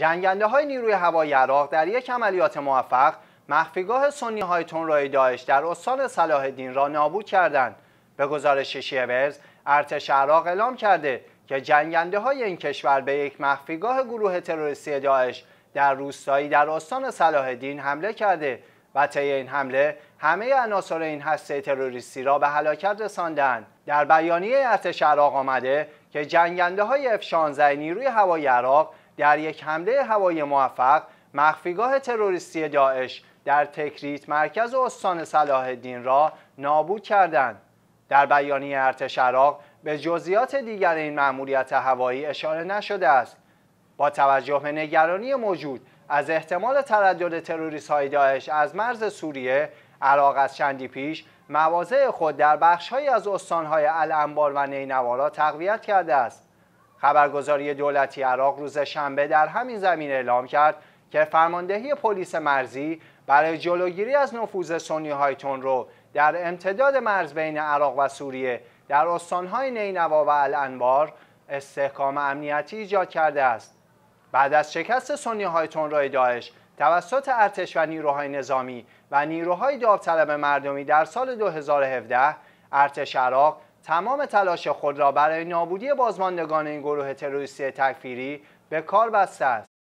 جنگنده های نیروی هوایی عراق در یک عملیات موفق مخفیگاه سنی های تنروی داعش در استان صلاح الدین را نابود کردند به گزارش شیورز ارتش عراق اعلام کرده که جنگنده های این کشور به یک مخفیگاه گروه تروریستی داعش در روستایی در استان صلاح الدین حمله کرده و طی این حمله همه عناصر این هسته تروریستی را به هلاکت رساندند در بیانیه ارتش عراق آمده که جنگنده های افشانز نیروی هوایی عراق در یک حمله هوایی موفق مخفیگاه تروریستی داعش در تکریت مرکز استان صلاح الدین را نابود کردند در بیانیه ارتش عراق به جزئیات دیگر این مأموریت هوایی اشاره نشده است با توجه به نگرانی موجود از احتمال تردد تروریست های داعش از مرز سوریه عراق از چندی پیش مواضع خود در بخشهایی از های الانبار و نینوارا را تقویت کرده است خبرگزاری دولتی عراق روز شنبه در همین زمین اعلام کرد که فرماندهی پلیس مرزی برای جلوگیری از نفوذ سنی های رو در امتداد مرز بین عراق و سوریه در استانهای نینوا و الانبار استحکام امنیتی ایجاد کرده است بعد از شکست سنی های داعش توسط ارتش و نیروهای نظامی و نیروهای داوطلب مردمی در سال 2017 ارتش عراق تمام تلاش خود را برای نابودی بازماندگان این گروه تروریستی تکفیری به کار بسته است